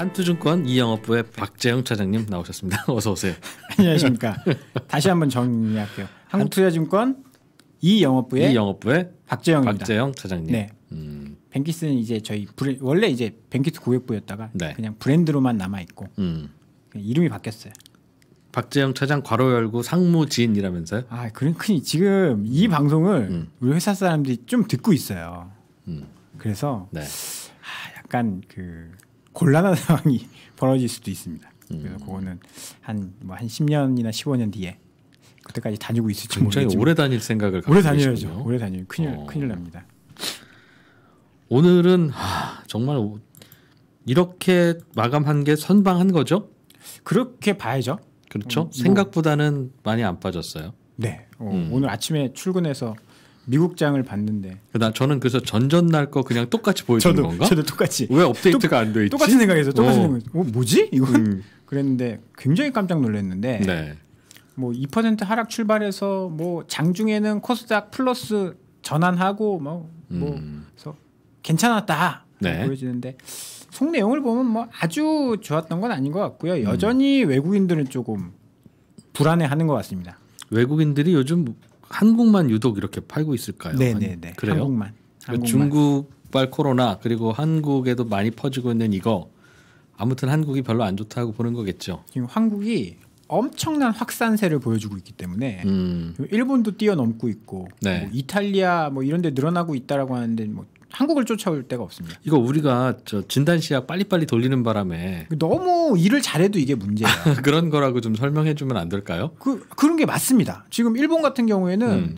한투증권 이영업부의 박재영 차장님 나오셨습니다. 어서 오세요. 안녕하십니까. 다시 한번 정리할게요. 한국투자증권 이영업부의 이영업부의 박재영입니다. 박재영 차장님. 네. 음. 뱅키스는 이제 저희 브레, 원래 이제 뱅키스 고객부였다가 네. 그냥 브랜드로만 남아 있고 음. 이름이 바뀌었어요. 박재영 차장 괄호 열고 상무진이라면서요? 아, 그러니 지금 이 음. 방송을 음. 우리 회사 사람들이 좀 듣고 있어요. 음. 그래서 네. 아, 약간 그 곤란한 상황이 벌어질 수도 있습니다. 음. 그래서 그거는 한 뭐한 십년이나 십오 년 뒤에 그때까지 다니고 있을지 모르겠지만 굉장히 오래 다닐 생각을 오래 다녀야죠. 계시군요. 오래 다니면 큰일 어. 큰일 납니다. 오늘은 하, 아, 정말 이렇게 마감한 게 선방한 거죠? 그렇게 봐야죠. 그렇죠. 음, 뭐. 생각보다는 많이 안 빠졌어요. 네. 어, 음. 오늘 아침에 출근해서 미국장을 봤는데. 나 저는 그래서 전전날 거 그냥 똑같이 보여준는 저도, 건가? 저도 똑같이. 왜 업데이트가 안 돼 있지? 똑같은 생각에서 똑같은 어. 생각 어, 뭐지 이거? 음. 그랬는데 굉장히 깜짝 놀랐는데. 네. 뭐 2% 하락 출발해서 뭐 장중에는 코스닥 플러스 전환하고 뭐, 뭐 음. 그래서 괜찮았다 네. 보여지는데 속 내용을 보면 뭐 아주 좋았던 건 아닌 것 같고요. 음. 여전히 음. 외국인들은 조금 불안해하는 것 같습니다. 외국인들이 요즘 한국만 유독 이렇게 팔고 있을까요? 네네네. 네, 네. 그래요? 한국만. 그러니까 한국만. 중국발 코로나 그리고 한국에도 많이 퍼지고 있는 이거 아무튼 한국이 별로 안 좋다고 보는 거겠죠. 지금 한국이 엄청난 확산세를 보여주고 있기 때문에 음. 일본도 뛰어넘고 있고 네. 뭐 이탈리아 뭐 이런 데 늘어나고 있다라고 하는데 뭐 한국을 쫓아올 데가 없습니다. 이거 우리가 저 진단 시약 빨리빨리 돌리는 바람에 너무 일을 잘해도 이게 문제야. 그런 거라고 좀 설명해 주면 안 될까요? 그 그런 게 맞습니다. 지금 일본 같은 경우에는 음.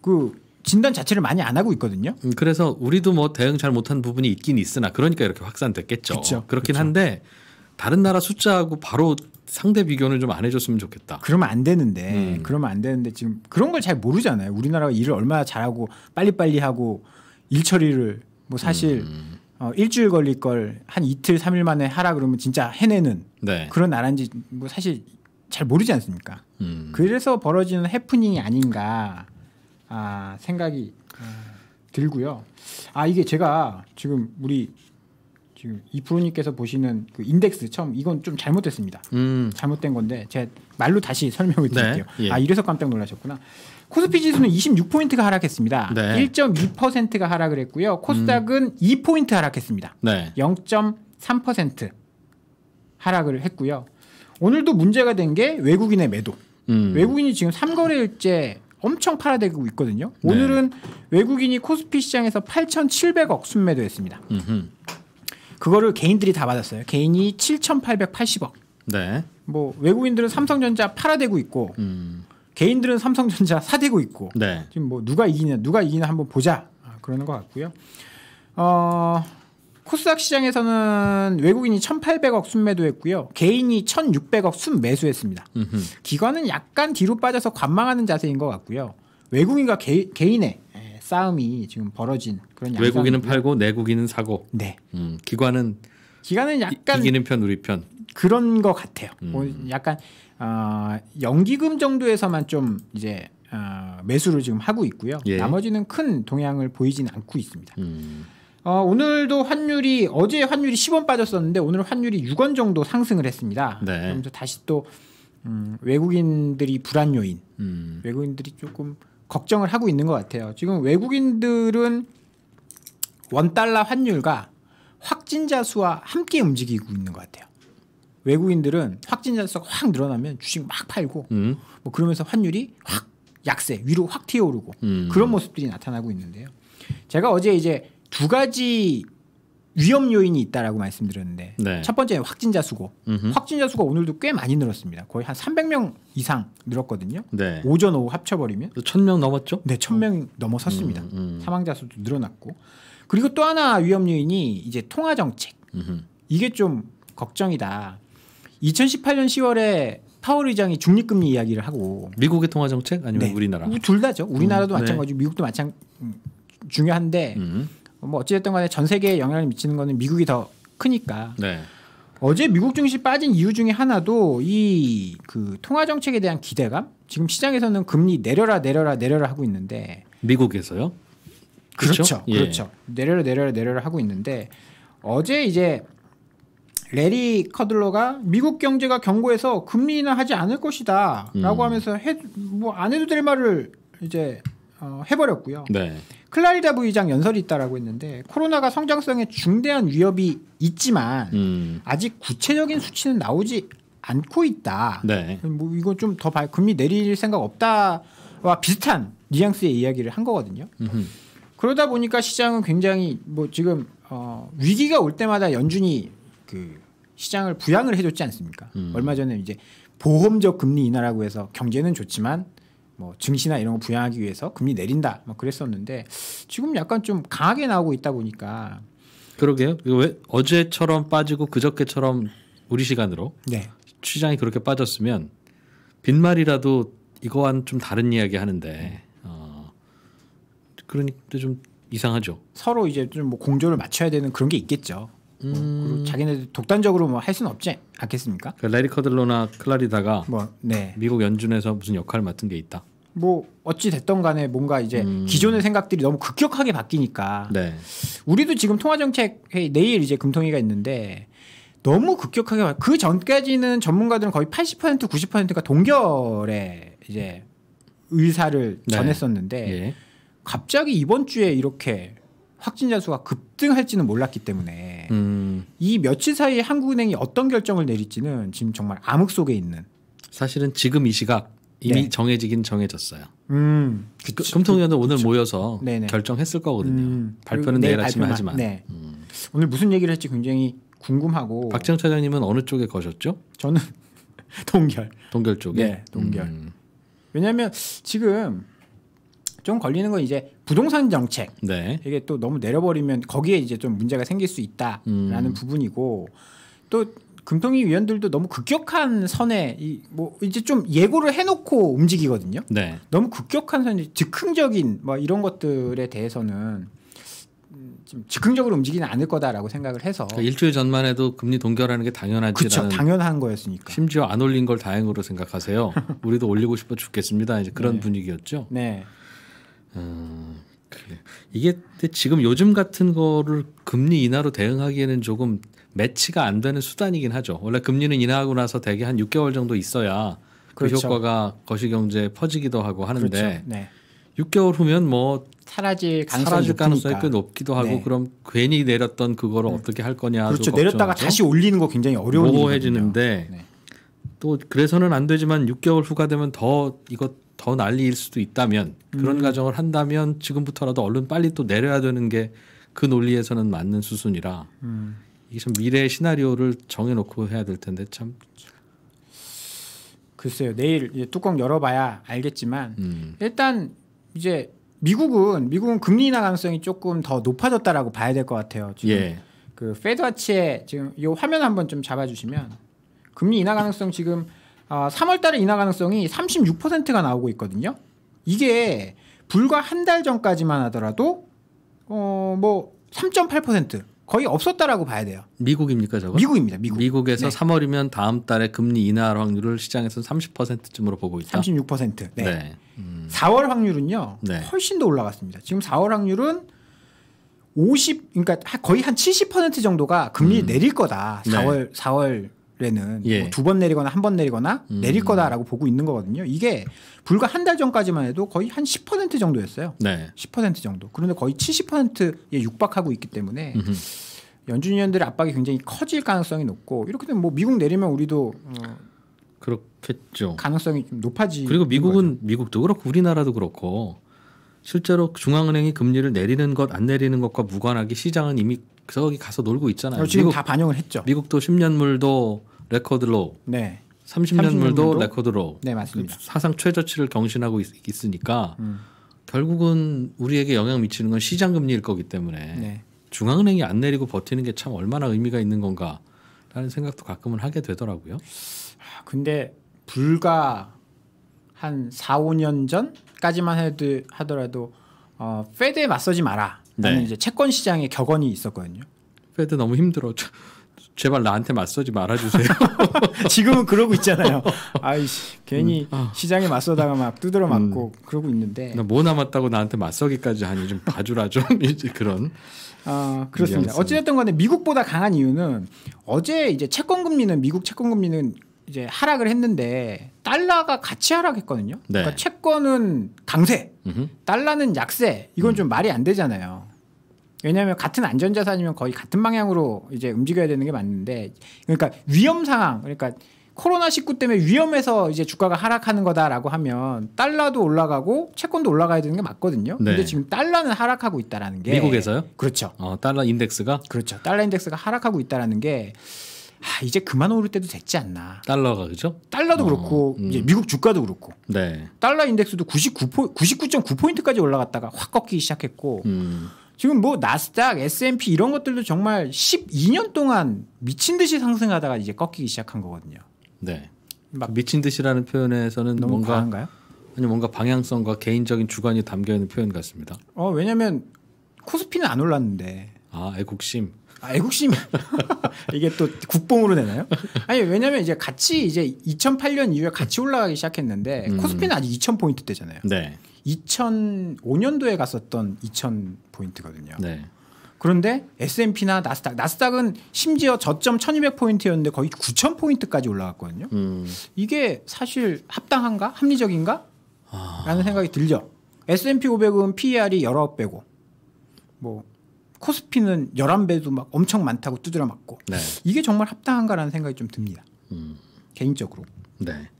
그 진단 자체를 많이 안 하고 있거든요. 음, 그래서 우리도 뭐 대응 잘 못한 부분이 있긴 있으나 그러니까 이렇게 확산됐겠죠. 그쵸, 그렇긴 그쵸. 한데 다른 나라 숫자하고 바로 상대 비교는 좀 안 해줬으면 좋겠다. 그러면 안 되는데, 음. 그러면 안 되는데 지금 그런 걸 잘 모르잖아요. 우리나라가 일을 얼마나 잘하고 빨리빨리 하고 일 처리를 뭐 사실 음. 어, 일주일 걸릴 걸 한 이틀 삼일 만에 하라 그러면 진짜 해내는 네. 그런 나라인지 뭐 사실 잘 모르지 않습니까? 음. 그래서 벌어지는 해프닝이 아닌가 아, 생각이 어, 들고요. 아 이게 제가 지금 우리 지금 이 프로님께서 보시는 그 인덱스 처음 이건 좀 잘못됐습니다. 음. 잘못된 건데 제가 말로 다시 설명을 네. 드릴게요. 네. 예. 아 이래서 깜짝 놀라셨구나. 코스피 지수는 26포인트가 하락했습니다. 네. 1.2%가 하락을 했고요. 코스닥은 음. 2포인트 하락했습니다. 네. 0.3% 하락을 했고요. 오늘도 문제가 된 게 외국인의 매도. 음. 외국인이 지금 3거래일째 엄청 팔아대고 있거든요. 네. 오늘은 네. 외국인이 코스피 시장에서 8,700억 순매도했습니다. 그거를 개인들이 다 받았어요. 개인이 7,880억. 네. 뭐 외국인들은 삼성전자 팔아대고 있고 음. 개인들은 삼성전자 사대고 있고 네. 지금 뭐 누가 이기냐 누가 이기냐 한번 보자 아, 그러는 것 같고요. 어, 코스닥 시장에서는 외국인이 1,800억 순매도했고요. 개인이 1,600억 순매수했습니다. 기관은 약간 뒤로 빠져서 관망하는 자세인 것 같고요. 외국인과 개, 개인의 싸움이 지금 벌어진 그런 양상. 외국인은 팔고 내국인은 사고. 네. 음, 기관은 기관은 약간 이, 기는편 우리 편. 그런 것 같아요. 음. 뭐 약간 어, 연기금 정도에서만 좀 이제 어, 매수를 지금 하고 있고요. 예. 나머지는 큰 동향을 보이진 않고 있습니다. 음. 어, 오늘도 환율이 어제 환율이 10원 빠졌었는데 오늘 환율이 6원 정도 상승을 했습니다. 네. 그러면서 다시 또 음, 외국인들이 불안 요인, 음. 외국인들이 조금 걱정을 하고 있는 것 같아요. 지금 외국인들은 원 달러 환율과 확진자 수와 함께 움직이고 있는 것 같아요. 외국인들은 확진자 수가 확 늘어나면 주식 막 팔고 음. 뭐 그러면서 환율이 확 약세 위로 확 튀어오르고 음. 그런 모습들이 나타나고 있는데요. 제가 어제 이제 두 가지 위험 요인이 있다라고 말씀드렸는데 네. 첫 번째는 확진자 수고 음흠. 확진자 수가 오늘도 꽤 많이 늘었습니다. 거의 한 300명 이상 늘었거든요. 네. 오전 오후 합쳐버리면 1000명 넘었죠? 네, 1000명 음. 넘어섰습니다. 음, 음, 사망자 수도 늘어났고 그리고 또 하나 위험 요인이 이제 통화 정책 이게 좀 걱정이다. 2018년 10월에 파월 의장이 중립금리 이야기를 하고 미국의 통화 정책 아니면 네. 우리나라 뭐 둘 다죠. 우리나라도 음, 네. 마찬가지고 미국도 마찬 음, 중요한데 음. 뭐 어찌됐든 간에 전 세계에 영향을 미치는 거는 미국이 더 크니까. 네. 어제 미국 증시 빠진 이유 중에 하나도 이 그 통화 정책에 대한 기대감. 지금 시장에서는 금리 내려라 내려라 내려라 하고 있는데 미국에서요? 그렇죠. 그렇죠. 그렇죠. 예. 그렇죠. 내려라 내려라 내려라 하고 있는데 어제 이제 레리 커들러가 미국 경제가 경고해서 금리 인하하지 않을 것이다라고 음. 하면서 뭐안 해도 될 말을 이제 어, 해버렸고요. 네. 클라리다 부의장 연설이 있다라고 했는데 코로나가 성장성에 중대한 위협이 있지만 음. 아직 구체적인 수치는 나오지 않고 있다. 네. 뭐 이거 좀더 금리 내릴 생각 없다와 비슷한 뉘앙스의 이야기를 한 거거든요. 음흠. 그러다 보니까 시장은 굉장히 뭐 지금 어, 위기가 올 때마다 연준이 그 시장을 부양을 해줬지 않습니까? 음. 얼마 전에 이제 보험적 금리 인하라고 해서 경제는 좋지만 뭐 증시나 이런 거 부양하기 위해서 금리 내린다 막 뭐 그랬었는데 지금 약간 좀 강하게 나오고 있다 보니까 그러게요. 왜 어제처럼 빠지고 그저께처럼 우리 시간으로 네. 시장이 그렇게 빠졌으면 빈말이라도 이거와는 좀 다른 이야기 하는데 어 그러니까 좀 이상하죠. 서로 이제 좀뭐 공조를 맞춰야 되는 그런 게 있겠죠. 뭐 음... 그리고 자기네들 독단적으로 뭐 할 수는 없지 않겠습니까? 그 레리 커들로나 클라리다가 뭐 네. 미국 연준에서 무슨 역할을 맡은 게 있다. 뭐 어찌 됐던 간에 뭔가 이제 음... 기존의 생각들이 너무 급격하게 바뀌니까 네. 우리도 지금 통화정책 회의 내일 이제 금통위가 있는데 너무 급격하게 그 전까지는 전문가들은 거의 80% 90%가 동결에 이제 의사를 네. 전했었는데 예. 갑자기 이번 주에 이렇게 확진자 수가 급 급등할지는 몰랐기 때문에 음. 이 며칠 사이에 한국은행이 어떤 결정을 내릴지는 지금 정말 암흑 속에 있는 사실은 지금 이 시각 이미 네. 정해지긴 정해졌어요. 음, 그, 그 금통위원은 오늘 모여서 네네. 결정했을 거거든요. 음. 발표는 내일, 아침에 하지만 네. 음. 오늘 무슨 얘기를 할지 굉장히 궁금하고 박정 차장님은 어느 쪽에 거셨죠? 저는 동결 동결 쪽에 네, 동결 음. 왜냐하면 지금 좀 걸리는 건 이제 부동산 정책. 네. 이게 또 너무 내려버리면 거기에 이제 좀 문제가 생길 수 있다라는 음. 부분이고 또 금통위 위원들도 너무 급격한 선에 이 뭐 이제 좀 예고를 해놓고 움직이거든요. 네. 너무 급격한 선, 이 즉흥적인 뭐 이런 것들에 대해서는 좀 즉흥적으로 움직이는 않을 거다라고 생각을 해서 그러니까 일주일 전만 해도 금리 동결하는 게 당연하지 그렇죠 당연한 거였으니까 심지어 안 올린 걸 다행으로 생각하세요 우리도 올리고 싶어 죽겠습니다 이제 그런 네. 분위기였죠 네 그래. 이게 지금 요즘 같은 거를 금리 인하로 대응하기에는 조금 매치가 안 되는 수단이긴 하죠. 원래 금리는 인하하고 나서 대개 한 6개월 정도 있어야 그 그렇죠. 효과가 거시경제에 퍼지기도 하고 하는데 그렇죠. 네. 6개월 후면 뭐 사라질 가능성이, 사라질 가능성이 꽤 높기도 하고 네. 그럼 괜히 내렸던 그거를 네. 어떻게 할 거냐 그렇죠 내렸다가 다시 올리는 거 굉장히 어려운 모호해지는데 네. 또 그래서는 안 되지만 6개월 후가 되면 더 이것 더 난리일 수도 있다면 그런 음. 가정을 한다면 지금부터라도 얼른 빨리 또 내려야 되는 게 그 논리에서는 맞는 수순이라 음. 이게 참 미래의 시나리오를 정해놓고 해야 될 텐데 참 글쎄요 내일 이제 뚜껑 열어봐야 알겠지만 음. 일단 이제 미국은 미국은 금리 인하 가능성이 조금 더 높아졌다라고 봐야 될 것 같아요 지금 예. 그 페드와치의 지금 이 화면 한번 좀 잡아주시면 금리 인하 가능성 지금 아, 3월달에 인하 가능성이 36%가 나오고 있거든요. 이게 불과 한 달 전까지만 하더라도 어뭐3.8% 거의 없었다라고 봐야 돼요. 미국입니까 저거? 미국입니다. 미국. 미국에서 네. 3월이면 다음 달에 금리 인하 확률을 시장에서 30%쯤으로 보고 있다. 36%. 네. 네. 음. 4월 확률은요. 네. 훨씬 더 올라갔습니다. 지금 4월 확률은 50 그러니까 거의 한 70% 정도가 금리 음. 내릴 거다. 4월 네. 4월 에는 예. 뭐 두번 내리거나 한 번 내리거나 음. 내릴 거다라고 보고 있는 거거든요. 이게 불과 한 달 전까지만 해도 거의 한 10% 정도였어요. 네. 10% 정도. 그런데 거의 70%에 육박하고 있기 때문에 연준 위원들의 압박이 굉장히 커질 가능성이 높고 이렇게 되면 뭐 미국 내리면 우리도 어 그렇겠죠. 가능성이 좀 높아지. 그리고 미국은 거죠. 미국도 그렇고 우리나라도 그렇고 실제로 중앙은행이 금리를 내리는 것 안 내리는 것과 무관하게 시장은 이미 저기 가서 놀고 있잖아요. 지금 미국, 다 반영을 했죠. 미국도 10년물도 레코드로우. 네. 30년물도 30년 레코드로우. 네, 맞습니다. 그 사상 최저치를 경신하고 있, 으니까 음. 결국은 우리에게 영향 미치는 건 시장 금리일 거기 때문에 네. 중앙은행이 안 내리고 버티는 게 참 얼마나 의미가 있는 건가라는 생각도 가끔은 하게 되더라고요. 아, 근데 불과 한 4, 5년 전까지만 해도 하더라도 어, 패드에 맞서지 마라. 라는 네. 이제 채권 시장의 격언이 있었거든요. 패드 너무 힘들어. 제발 나한테 맞서지 말아주세요. 지금은 그러고 있잖아요. 아이씨, 괜히 음, 아. 시장에 맞서다가 막두드려 음. 맞고 음, 그러고 있는데. 뭐 남았다고 나한테 맞서기까지 하니 좀 봐주라 좀 그런. 아 그렇습니다. 어찌됐든 간에 미국보다 강한 이유는 어제 이제 채권 금리는 미국 채권 금리는 이제 하락을 했는데 달러가 같이 하락했거든요. 네. 그러니까 채권은 강세, 음흠. 달러는 약세. 이건 음. 좀 말이 안 되잖아요. 왜냐하면 같은 안전자산이면 거의 같은 방향으로 이제 움직여야 되는 게 맞는데 그러니까 위험 상황 그러니까 코로나 19 때문에 위험해서 이제 주가가 하락하는 거다라고 하면 달러도 올라가고 채권도 올라가야 되는 게 맞거든요. 네. 근데 지금 달러는 하락하고 있다라는 게 미국에서요? 그렇죠. 어, 달러 인덱스가 그렇죠. 달러 인덱스가 하락하고 있다라는 게 아, 이제 그만 오를 때도 됐지 않나. 달러가 그죠? 달러도 어, 그렇고 음. 이제 미국 주가도 그렇고. 네. 달러 인덱스도 99포 99.9 포인트까지 올라갔다가 확꺾기 시작했고. 음. 지금 뭐 나스닥, S&P 이런 것들도 정말 12년 동안 미친 듯이 상승하다가 이제 꺾이기 시작한 거거든요. 네. 막 미친 듯이라는 표현에서는 뭔가 과한가요? 아니 뭔가 방향성과 개인적인 주관이 담겨 있는 표현 같습니다. 어 왜냐면 코스피는 안 올랐는데. 아 애국심. 아, 애국심 이게 또 국뽕으로 되나요? 아니 왜냐면 이제 같이 이제 2008년 이후에 같이 올라가기 시작했는데 음. 코스피는 아직 2,000 포인트 되잖아요 네. 2005년도에 갔었던 2000 포인트거든요. 네. 그런데 S&P나 나스닥, 나스닥은 심지어 저점 1200포인트였는데 거의 9000포인트까지 올라갔거든요. 음. 이게 사실 합당한가? 합리적인가? 아. 라는 생각이 들죠. S&P 500은 PER이 19배고 뭐 코스피는 11배도 막 엄청 많다고 두드려 맞고 네. 이게 정말 합당한가라는 생각이 좀 듭니다. 음. 개인적으로. 네.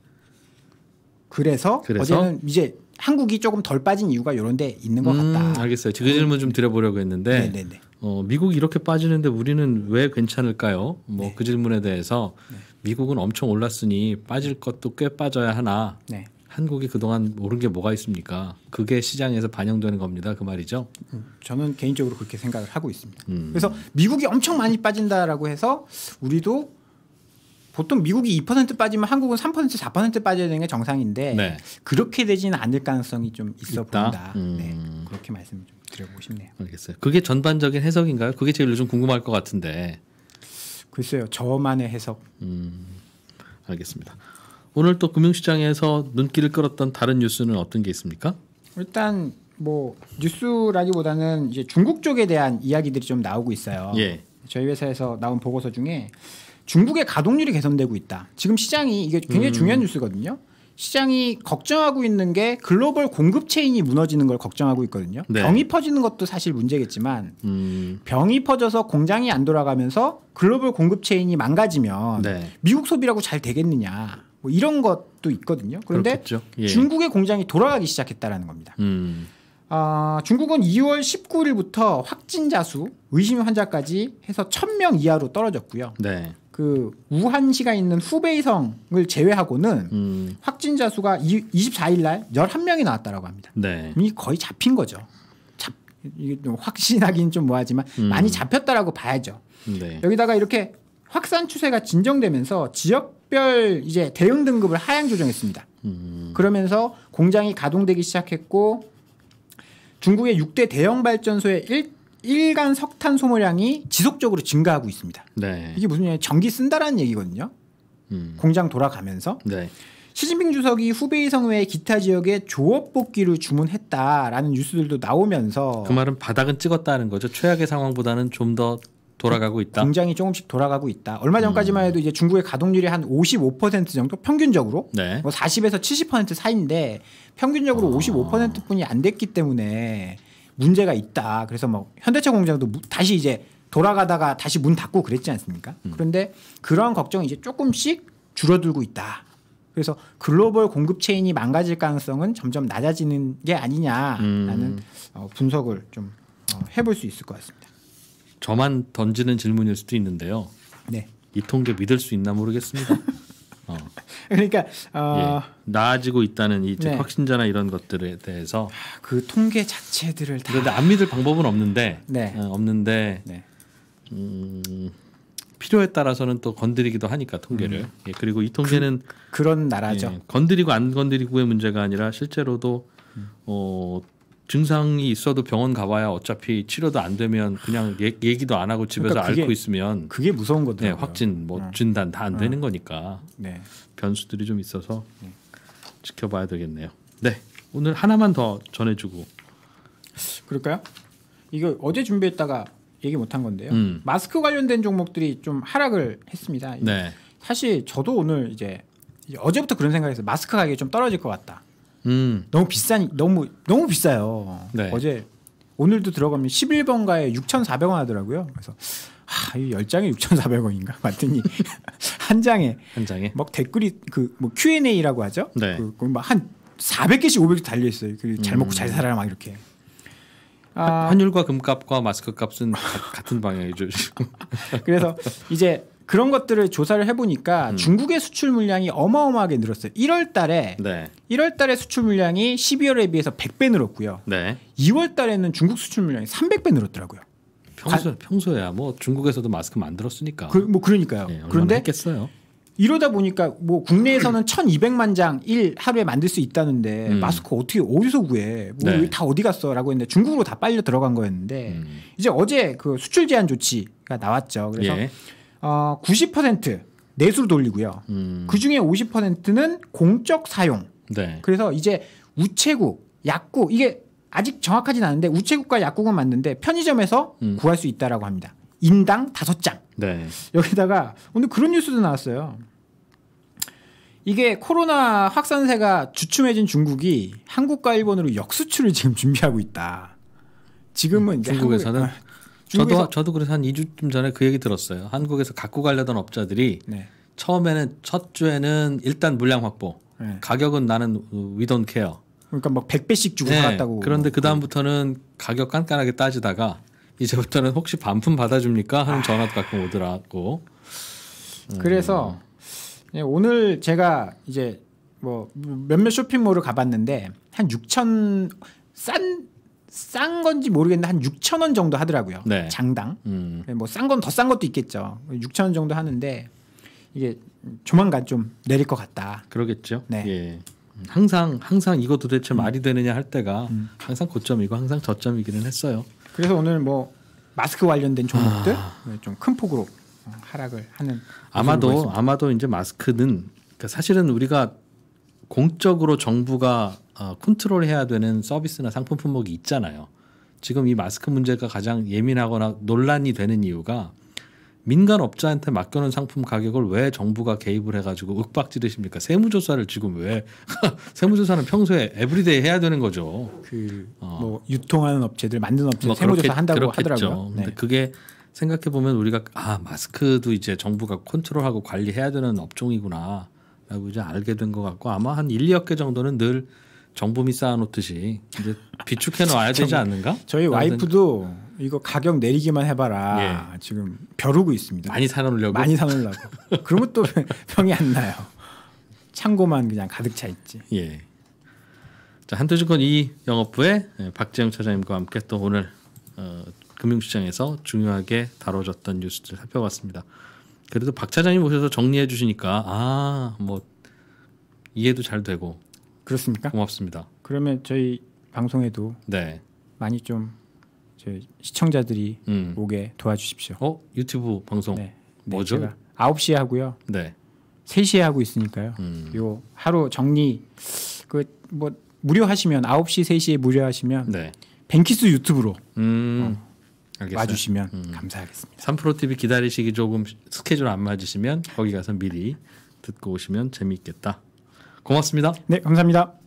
그래서, 그래서 어제는 이제 한국이 조금 덜 빠진 이유가 이런 데 있는 것 음, 같다. 알겠어요. 그 질문 좀 드려보려고 했는데 네네네. 어, 미국이 이렇게 빠지는데 우리는 왜 괜찮을까요? 뭐그 네. 그 질문에 대해서 네. 미국은 엄청 올랐으니 빠질 것도 꽤 빠져야 하나 네. 한국이 그동안 모른 게 뭐가 있습니까? 그게 시장에서 반영되는 겁니다. 그 말이죠. 음, 저는 개인적으로 그렇게 생각을 하고 있습니다. 음. 그래서 미국이 엄청 많이 빠진다라고 해서 우리도 보통 미국이 2% 빠지면 한국은 3% 4% 빠져야 되는 게 정상인데 네. 그렇게 되지는 않을 가능성이 좀 있어 있다? 보인다. 네. 음. 네, 그렇게 말씀 을좀 드려보고 싶네요. 알겠어요. 그게 전반적인 해석인가요? 그게 제일 요즘 궁금할 것 같은데. 글쎄요, 저만의 해석. 음. 알겠습니다. 오늘 또 금융시장에서 눈길을 끌었던 다른 뉴스는 어떤 게 있습니까? 일단 뭐 뉴스라기보다는 이제 중국 쪽에 대한 이야기들이 좀 나오고 있어요. 예. 저희 회사에서 나온 보고서 중에 중국의 가동률이 개선되고 있다. 지금 시장이 이게 굉장히 음. 중요한 뉴스거든요. 시장이 걱정하고 있는 게 글로벌 공급 체인이 무너지는 걸 걱정하고 있거든요. 네. 병이 퍼지는 것도 사실 문제겠지만 음. 병이 퍼져서 공장이 안 돌아가면서 글로벌 공급 체인이 망가지면 네. 미국 소비라고 잘 되겠느냐 뭐 이런 것도 있거든요. 그런데 예. 중국의 공장이 돌아가기 시작했다라는 겁니다. 음. 어, 중국은 2월 19일부터 확진자 수, 의심 환자까지 해서 1000명 이하로 떨어졌고요. 네. 그 우한시가 있는 후베이성을 제외하고는 음. 확진자 수가 이, 24일 날 11명이 나왔다라고 합니다. 네. 이 거의 잡힌 거죠. 잡, 이게 좀 확신하기는 좀 뭐하지만 음. 많이 잡혔다라고 봐야죠. 네. 여기다가 이렇게 확산 추세가 진정되면서 지역별 이제 대응 등급을 하향 조정했습니다. 음. 그러면서 공장이 가동되기 시작했고 중국의 6대 대형 발전소의 일간 석탄 소모량이 지속적으로 증가하고 있습니다. 네. 이게 무슨 얘기냐 전기 쓴다라는 얘기거든요. 음. 공장 돌아가면서 네. 시진핑 주석이 후베이성 외 기타 지역에 조업 복귀를 주문했다라는 뉴스들도 나오면서 그 말은 바닥은 찍었다는 거죠. 최악의 상황보다는 좀 더 돌아가고 있다. 공장이 조금씩 돌아가고 있다. 얼마 전까지만 음. 해도 이제 중국의 가동률이 한 55% 정도 평균적으로 네. 뭐 40에서 70% 사이인데 평균적으로 어. 아. 55%뿐이 안 됐기 때문에 문제가 있다. 그래서 뭐 현대차 공장도 다시 이제 돌아가다가 다시 문 닫고 그랬지 않습니까? 음. 그런데 그러한 걱정이 이제 조금씩 줄어들고 있다. 그래서 글로벌 공급 체인이 망가질 가능성은 점점 낮아지는 게 아니냐라는 음. 어, 분석을 좀 어, 해볼 수 있을 것 같습니다. 저만 던지는 질문일 수도 있는데요. 네. 이 통계 믿을 수 있나 모르겠습니다. 어. 그러니까 어... 예, 나아지고 있다는 이 네. 확신자나 이런 것들에 대해서 아, 그 통계 자체들을 다그데안 믿을 방법은 없는데 네. 어, 없는데 네. 음, 필요에 따라서는 또 건드리기도 하니까 통계를 음. 예, 그리고 이 통계는 그, 런 나라죠 예, 건드리고 안 건드리고의 문제가 아니라 실제로도 음. 어, 증상이 있어도 병원 가봐야 어차피 치료도 안 되면 그냥 얘, 얘기도 안 하고 집에서 그러니까 그게, 앓고 있으면 그게 무서운 거든요 네, 확진 뭐 응. 네. 진단 다안 네. 되는 거니까 네. 변수들이 좀 있어서 네. 지켜봐야 되겠네요. 네 오늘 하나만 더 전해주고 그럴까요? 이거 어제 준비했다가 얘기 못한 건데요. 음. 마스크 관련된 종목들이 좀 하락을 했습니다. 네. 사실 저도 오늘 이제, 이제 어제부터 그런 생각에서 마스크 가격이 좀 떨어질 것 같다. 음. 너무 비싼 너무 너무 비싸요. 네. 어제 오늘도 들어가면 11번가에 6,400원 하더라고요. 그래서 아, 이 10장에 6,400원인가? 봤더니 한 장에 한 장에 막 댓글이 그 뭐 Q&A라고 하죠. 네. 그막한 그 400개씩 500개 달려 있어요. 그잘 먹고 잘 음. 살아라 막 이렇게. 아. 환율과 금값과 마스크 값은 같은 방향이죠. 그래서 이제 그런 것들을 조사를 해보니까 음. 중국의 수출 물량이 어마어마하게 늘었어요. 1월 달에 네. 1월 달에 수출 물량이 12월에 비해서 100배 늘었고요. 네. 2월 달에는 중국 수출 물량이 300배 늘었더라고요. 평소, 가, 평소야 뭐 중국에서도 마스크 만들었으니까. 그, 뭐 그러니까요. 네, 그런데 했겠어요. 이러다 보니까 뭐 국내에서는 1,200만 장일 하루에 만들 수 있다는데 음. 마스크 어떻게 어디서 구해? 뭐 네. 다 어디 갔어?라고 했는데 중국으로 다 빨려 들어간 거였는데 음. 이제 어제 그 수출 제한 조치가 나왔죠. 그래서 예. 어, 90% 내수로 돌리고요. 음. 그 중에 50%는 공적 사용. 네. 그래서 이제 우체국, 약국 이게 아직 정확하진 않은데 우체국과 약국은 맞는데 편의점에서 음. 구할 수 있다라고 합니다. 인당 다섯 장. 네. 여기다가 오늘 그런 뉴스도 나왔어요. 이게 코로나 확산세가 주춤해진 중국이 한국과 일본으로 역수출을 지금 준비하고 있다. 지금은 음, 중국에서는 저도 저도 그래서 한 2주쯤 전에 그 얘기 들었어요. 한국에서 갖고 가려던 업자들이 네. 처음에는 첫 주에는 일단 물량 확보. 네. 가격은 나는 위돈 케어. 그러니까 막 100배씩 주고 갔다고. 네. 그런데 뭐. 그다음부터는 가격 깐깐하게 따지다가 이제부터는 혹시 반품 받아 줍니까? 하는 아. 전화도 가끔 오더라고. 음. 그래서 음. 오늘 제가 이제 뭐 몇몇 쇼핑몰을 가봤는데 한 6천 싼싼 건지 모르겠는데 한 6천 원 정도 하더라고요. 네. 장당. 음. 네, 뭐싼 건 더 싼 것도 있겠죠. 6천 원 정도 하는데 이게 조만간 좀 내릴 것 같다. 그러겠죠. 네. 예. 음, 항상 항상 이거 도대체 음. 말이 되느냐 할 때가 음. 항상 고점이고 항상 저점이기는 했어요. 그래서 오늘 뭐 마스크 관련된 종목들 아... 네, 좀큰 폭으로 하락을 하는 아마도 아마도 이제 마스크는 그 사실은 우리가 공적으로 정부가 어, 컨트롤해야 되는 서비스나 상품 품목이 있잖아요. 지금 이 마스크 문제가 가장 예민하거나 논란이 되는 이유가 민간 업자한테 맡겨놓은 상품 가격을 왜 정부가 개입을 해가지고 윽박지르십니까? 세무조사를 지금 왜 세무조사는 평소에 에브리데이 해야 되는 거죠. 그뭐 어. 뭐 유통하는 업체들 만든 업체 뭐 세무조사 그렇게, 한다고 그렇겠죠. 하더라고요. 네. 근데 그게 생각해 보면 우리가 아 마스크도 이제 정부가 컨트롤하고 관리해야 되는 업종이구나라고 이제 알게 된 것 같고 아마 한 1, 2억 개 정도는 늘 정부미 쌓아놓듯이 이제 비축해 놓아야 되지 않는가? 저희 와이프도 이거 가격 내리기만 해봐라. 예. 지금 벼르고 있습니다. 많이 사놓으려고. 많이 사놓으려고. 그러면 또 병이 안 나요. 창고만 그냥 가득 차 있지. 예. 자 한토증권 이 영업부의 박재영 차장님과 함께 또 오늘 어, 금융시장에서 중요하게 다뤄졌던 뉴스들 살펴봤습니다. 그래도 박 차장님 오셔서 정리해 주시니까 아 뭐 이해도 잘 되고 그렇습니까? 고맙습니다. 그러면 저희 방송에도 네. 많이 좀 시청자들이 음. 오게 도와주십시오. 어 유튜브 방송 네. 네 뭐죠? 제가 9시에 하고요. 네. 3시에 하고 있으니까요. 음. 요 하루 정리 그 뭐 무료 하시면 9시 3시에 무료 하시면 네. 뱅키스 유튜브로 음. 어. 알겠어요. 와주시면 음. 감사하겠습니다. 삼프로 TV 기다리시기 조금 스케줄 안 맞으시면 거기 가서 미리 듣고 오시면 재미있겠다. 고맙습니다. 네, 감사합니다.